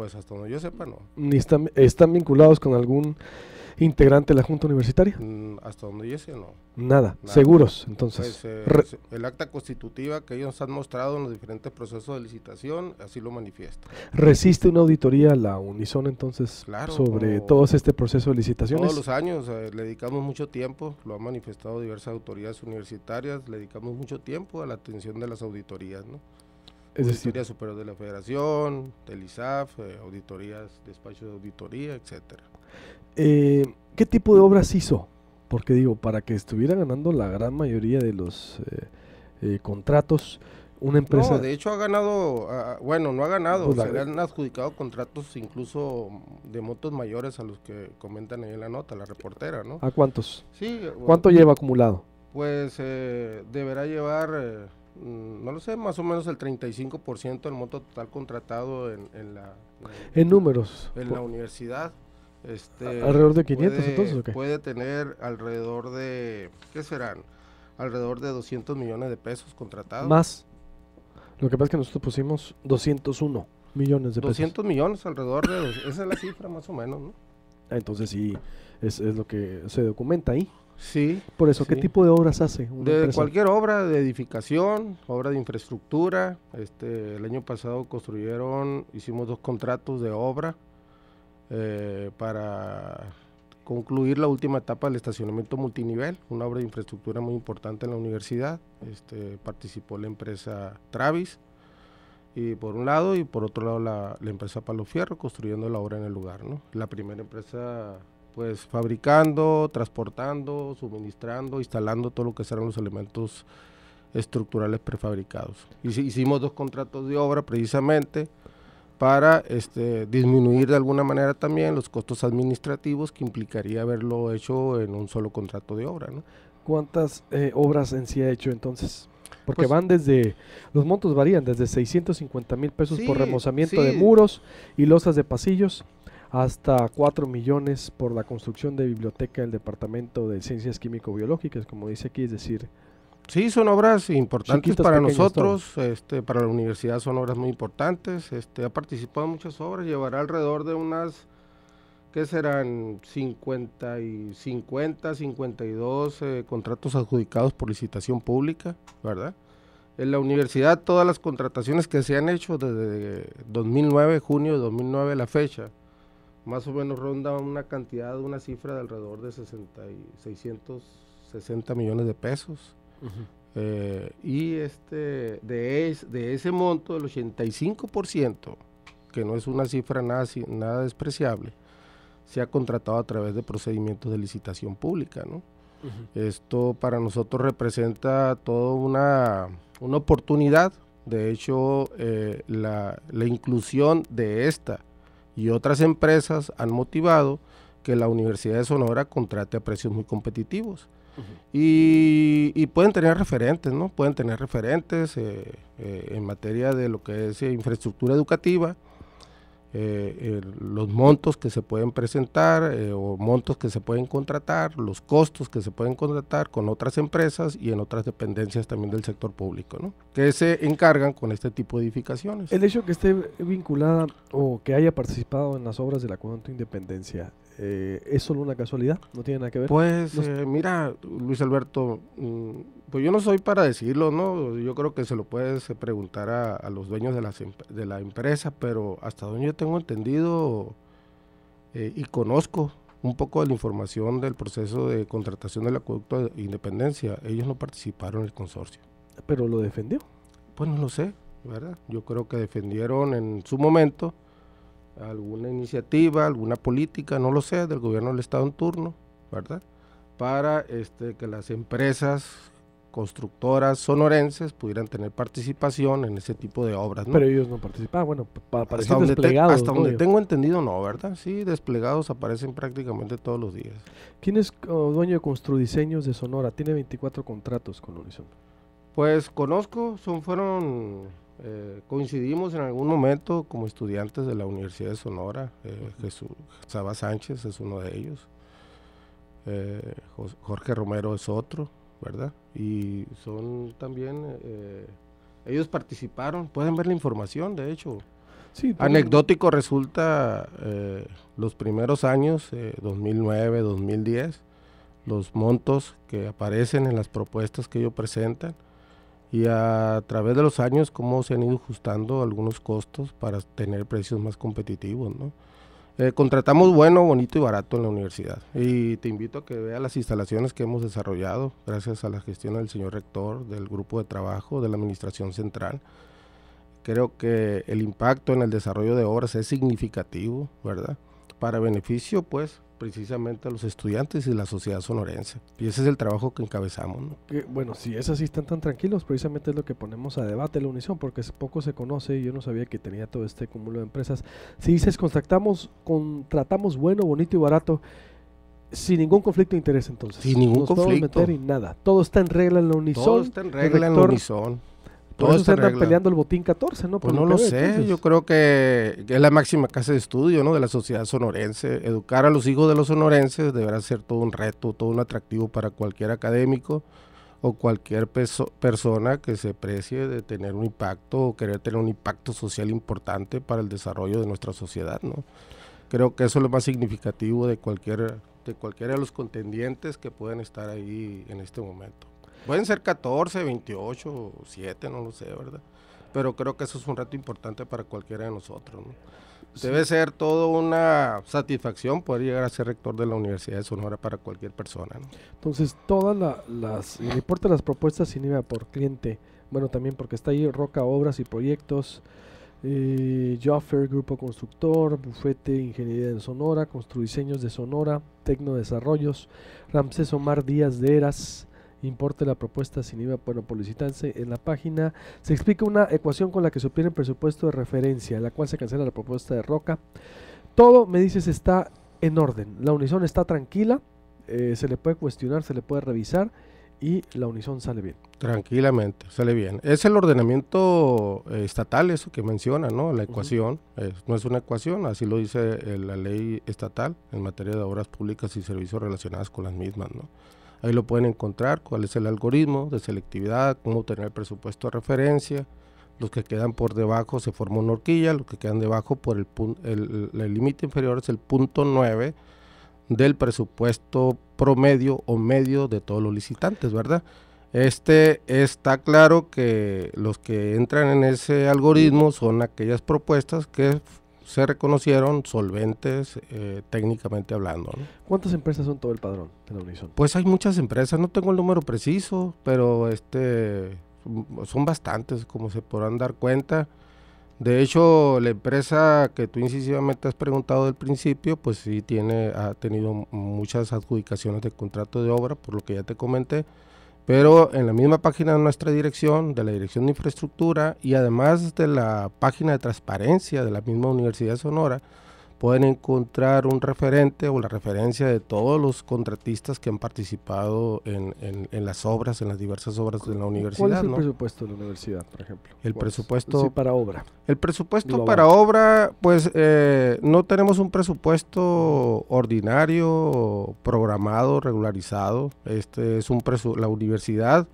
Pues hasta donde yo sepa, no. están, vinculados con algún integrante de la Junta Universitaria? Mm, hasta donde yo sé, no. Nada, seguros, entonces. Pues, eh, el acta constitutiva que ellos han mostrado en los diferentes procesos de licitación, así lo manifiesta. ¿Resiste una auditoría la Unison entonces sobre todo este proceso de licitaciones? Todos los años, eh, le dedicamos mucho tiempo, lo han manifestado diversas autoridades universitarias, le dedicamos mucho tiempo a la atención de las auditorías, ¿no? Auditoría Superior de la Federación, del eh, auditorías, despachos de auditoría, etc. Eh, ¿Qué tipo de obras hizo? Porque digo, para que estuviera ganando la gran mayoría de los eh, contratos, una empresa... No, de hecho ha ganado, bueno, no ha ganado, pues se le han adjudicado contratos incluso de motos mayores a los que comentan en la nota, la reportera, ¿no? ¿A cuántos? Sí. ¿Cuánto lleva acumulado? Pues deberá llevar Mm, no lo sé, más o menos el 35% del monto total contratado en, la... En, números. En la universidad. Este, alrededor de 500 puede, entonces, Puede tener alrededor de, ¿qué serán? Alrededor de 200 millones de pesos contratados. Más. Lo que pasa es que nosotros pusimos 201 millones de pesos. 200 millones alrededor de... esa es la cifra más o menos, ¿no? Entonces sí, es lo que se documenta ahí. Sí. Por eso, ¿qué tipo de obras hace? de cualquier obra de edificación, obra de infraestructura. Este, el año pasado construyeron, hicimos dos contratos de obra eh, para concluir la última etapa del estacionamiento multinivel, una obra de infraestructura muy importante en la universidad. Este, participó la empresa Travis, y por un lado, y por otro lado la, empresa Palo Fierro construyendo la obra en el lugar, ¿no? La primera empresa pues fabricando, transportando, suministrando, instalando todo lo que serán los elementos estructurales prefabricados. Hicimos dos contratos de obra precisamente para este, disminuir de alguna manera también los costos administrativos que implicaría haberlo hecho en un solo contrato de obra. ¿Cuántas eh, obras en sí ha hecho entonces? Porque pues van desde, los montos varían desde 650 mil pesos por remozamiento de muros y losas de pasillos hasta 4 millones por la construcción de biblioteca del Departamento de Ciencias Químico-Biológicas, como dice aquí, es decir... Sí, son obras importantes para nosotros, este, para la universidad son obras muy importantes, este, ha participado en muchas obras, llevará alrededor de unas, ¿qué serán? 50, y 50 52 eh, contratos adjudicados por licitación pública, ¿verdad? En la universidad todas las contrataciones que se han hecho desde 2009, junio de 2009 la fecha, más o menos ronda una cantidad, una cifra de alrededor de 60 660 millones de pesos. Eh, y este de, de ese monto, el 85%, que no es una cifra nada, nada despreciable, se ha contratado a través de procedimientos de licitación pública. Esto para nosotros representa toda una, oportunidad. De hecho, eh, la, la inclusión de esta y otras empresas han motivado que la Universidad de Sonora contrate a precios muy competitivos. y, pueden tener referentes, ¿no? Pueden tener referentes eh, eh, en materia de lo que es eh, infraestructura educativa, eh, los montos que se pueden presentar eh, o montos que se pueden contratar, los costos que se pueden contratar con otras empresas y en otras dependencias también del sector público, ¿no? que se encargan con este tipo de edificaciones. El hecho que esté vinculada o que haya participado en las obras de la de Independencia, eh, ¿es solo una casualidad? ¿No tiene nada que ver? Pues eh, mira, Luis Alberto, mm, pues yo no soy para decirlo, ¿no? Yo creo que se lo puedes eh, preguntar a, los dueños de, de la empresa, pero hasta donde yo tengo entendido y conozco un poco de la información del proceso de contratación del acueducto de Independencia, ellos no participaron en el consorcio. ¿Pero lo defendió? Pues no lo sé, ¿verdad? Yo creo que defendieron en su momento alguna iniciativa, alguna política, no lo sé, del gobierno del Estado en turno, ¿verdad? Para este, que las empresas constructoras sonorenses pudieran tener participación en ese tipo de obras. ¿no? Pero ellos no participaban, bueno, para hasta donde, desplegados, hasta donde tengo entendido no, ¿verdad? Sí, desplegados aparecen prácticamente todos los días. ¿Quién es dueño de Construdiseños de Sonora? Tiene 24 contratos con Unison. Pues conozco, son fueron eh, coincidimos en algún momento como estudiantes de la Universidad de Sonora. Eh, Jesús, Saba Sánchez es uno de ellos. Eh, Jorge Romero es otro, ¿verdad? Y son también. ellos participaron, pueden ver la información, de hecho. Sí, Anecdótico resulta los primeros años, 2009, 2010, los montos que aparecen en las propuestas que ellos presentan y a través de los años cómo se han ido ajustando algunos costos para tener precios más competitivos. ¿no? Eh, contratamos bueno, bonito y barato en la universidad y te invito a que veas las instalaciones que hemos desarrollado gracias a la gestión del señor rector, del grupo de trabajo, de la administración central. Creo que el impacto en el desarrollo de obras es significativo, ¿verdad? para beneficio, pues, precisamente a los estudiantes y la sociedad sonorense. Y ese es el trabajo que encabezamos. ¿no? bueno, si es así, están tan tranquilos, precisamente es lo que ponemos a debate en la Unison, porque poco se conoce y yo no sabía que tenía todo este cúmulo de empresas. Si dices, contactamos contratamos bueno, bonito y barato, sin ningún conflicto de interés entonces. Sin ningún conflicto. meter y nada. Todo está en regla en la Unison. Todo está en regla en la Unison. Todos están peleando el botín 14, ¿no? Pues no lo, sé, yo creo que es la máxima casa de estudio, ¿no? De la sociedad sonorense. Educar a los hijos de los sonorenses deberá ser todo un reto, todo un atractivo para cualquier académico o cualquier persona que se precie de tener un impacto o querer tener un impacto social importante para el desarrollo de nuestra sociedad, ¿no? Creo que eso es lo más significativo de cualquier de cualquiera de los contendientes que pueden estar ahí en este momento. Pueden ser 14, 28, 7, no lo sé, ¿verdad? Pero creo que eso es un reto importante para cualquiera de nosotros. Debe ser todo una satisfacción poder llegar a ser rector de la Universidad de Sonora para cualquier persona. Entonces, todas las, no importa las propuestas IVA por cliente, bueno, también porque está ahí Roca Obras y Proyectos, eh, Joffer, Grupo Constructor, Bufete Ingeniería de Sonora, Diseños de Sonora, Tecno Desarrollos, Ramsés Omar Díaz de Eras, importe la propuesta sin IVA bueno, por en la página. Se explica una ecuación con la que se obtiene el presupuesto de referencia, la cual se cancela la propuesta de Roca. Todo, me dices, está en orden. La unison está tranquila, eh, se le puede cuestionar, se le puede revisar y la unison sale bien. Tranquilamente, sale bien. Es el ordenamiento eh, estatal, eso que menciona, ¿no? La ecuación. no es una ecuación, así lo dice eh, la ley estatal en materia de obras públicas y servicios relacionados con las mismas, ¿no? Ahí lo pueden encontrar, cuál es el algoritmo de selectividad, cómo obtener el presupuesto de referencia. Los que quedan por debajo se forma una horquilla, los que quedan debajo por el punto, el, límite inferior es el punto 9 del presupuesto promedio o medio de todos los licitantes, ¿verdad? Este está claro que los que entran en ese algoritmo son aquellas propuestas que se reconocieron solventes eh, técnicamente hablando. ¿Cuántas empresas son todo el padrón de la Unison? Pues hay muchas empresas, no tengo el número preciso, pero este son bastantes, como se podrán dar cuenta. De hecho, la empresa que tú incisivamente has preguntado del principio, pues sí tiene, ha tenido muchas adjudicaciones de contrato de obra, por lo que ya te comenté. Pero en la misma página de nuestra dirección, de la Dirección de Infraestructura y además de la página de transparencia de la misma Universidad de Sonora, pueden encontrar un referente o la referencia de todos los contratistas que han participado en, las obras, en las diversas obras de la universidad. ¿Cuál es el presupuesto de la universidad, por ejemplo? El presupuesto... para obra. El presupuesto para obra, pues eh, no tenemos un presupuesto ordinario, programado, regularizado. Este es un la universidad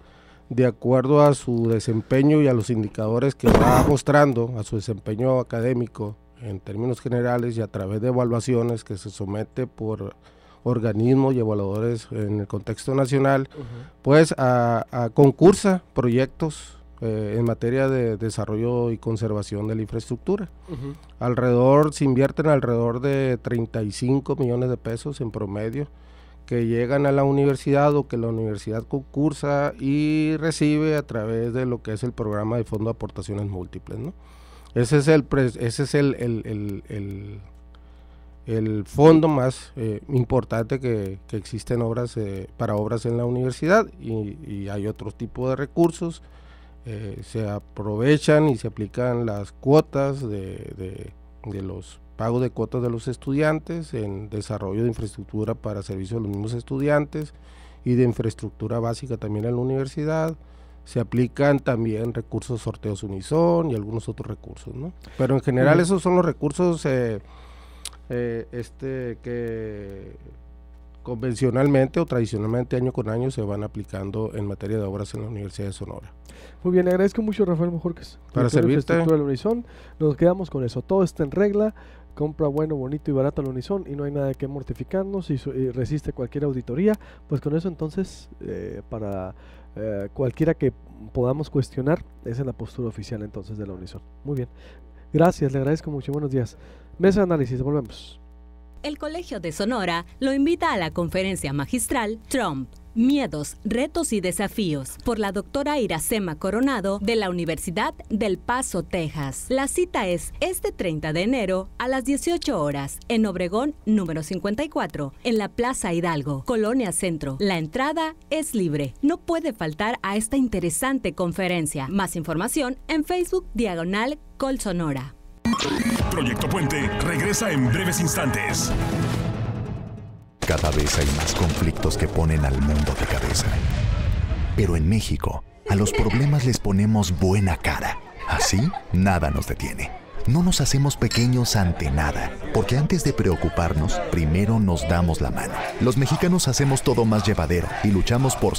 de acuerdo a su desempeño y a los indicadores que va mostrando, a su desempeño académico, en términos generales y a través de evaluaciones que se somete por organismos y evaluadores en el contexto nacional, pues concursa proyectos eh, en materia de desarrollo y conservación de la infraestructura. Alrededor, se invierten alrededor de 35 millones de pesos en promedio que llegan a la universidad o que la universidad concursa y recibe a través de lo que es el programa de fondo de aportaciones múltiples. ¿no? Ese es el, fondo más eh, importante que, que existen obras, eh, para obras en la universidad y, hay otro tipo de recursos. Eh, se aprovechan y se aplican las cuotas de, los pagos de cuotas de los estudiantes, en desarrollo de infraestructura para servicio de los mismos estudiantes y de infraestructura básica también en la universidad se aplican también recursos sorteos Unison y algunos otros recursos, ¿no? Pero en general esos son los recursos eh, eh, este que convencionalmente o tradicionalmente año con año se van aplicando en materia de obras en la Universidad de Sonora. Muy bien, le agradezco mucho Rafael Mojorques. Para servirte. De Unison. Nos quedamos con eso. Todo está en regla compra bueno, bonito y barato la unison y no hay nada que mortificarnos y, resiste cualquier auditoría, pues con eso entonces eh, para eh, cualquiera que podamos cuestionar, esa es la postura oficial entonces de la unison. Muy bien, gracias, le agradezco mucho, buenos días. Mesa de análisis, volvemos. El Colegio de Sonora lo invita a la conferencia magistral Trump Miedos, Retos y Desafíos, por la doctora Iracema Coronado de la Universidad del Paso, Texas. La cita es este 30 de enero a las 18 horas en Obregón número 54, en la Plaza Hidalgo, Colonia Centro. La entrada es libre. No puede faltar a esta interesante conferencia. Más información en Facebook Diagonal Col Sonora. Proyecto Puente regresa en breves instantes. Cada vez hay más conflictos que ponen al mundo de cabeza. Pero en México, a los problemas les ponemos buena cara. Así, nada nos detiene. No nos hacemos pequeños ante nada, porque antes de preocuparnos, primero nos damos la mano. Los mexicanos hacemos todo más llevadero y luchamos por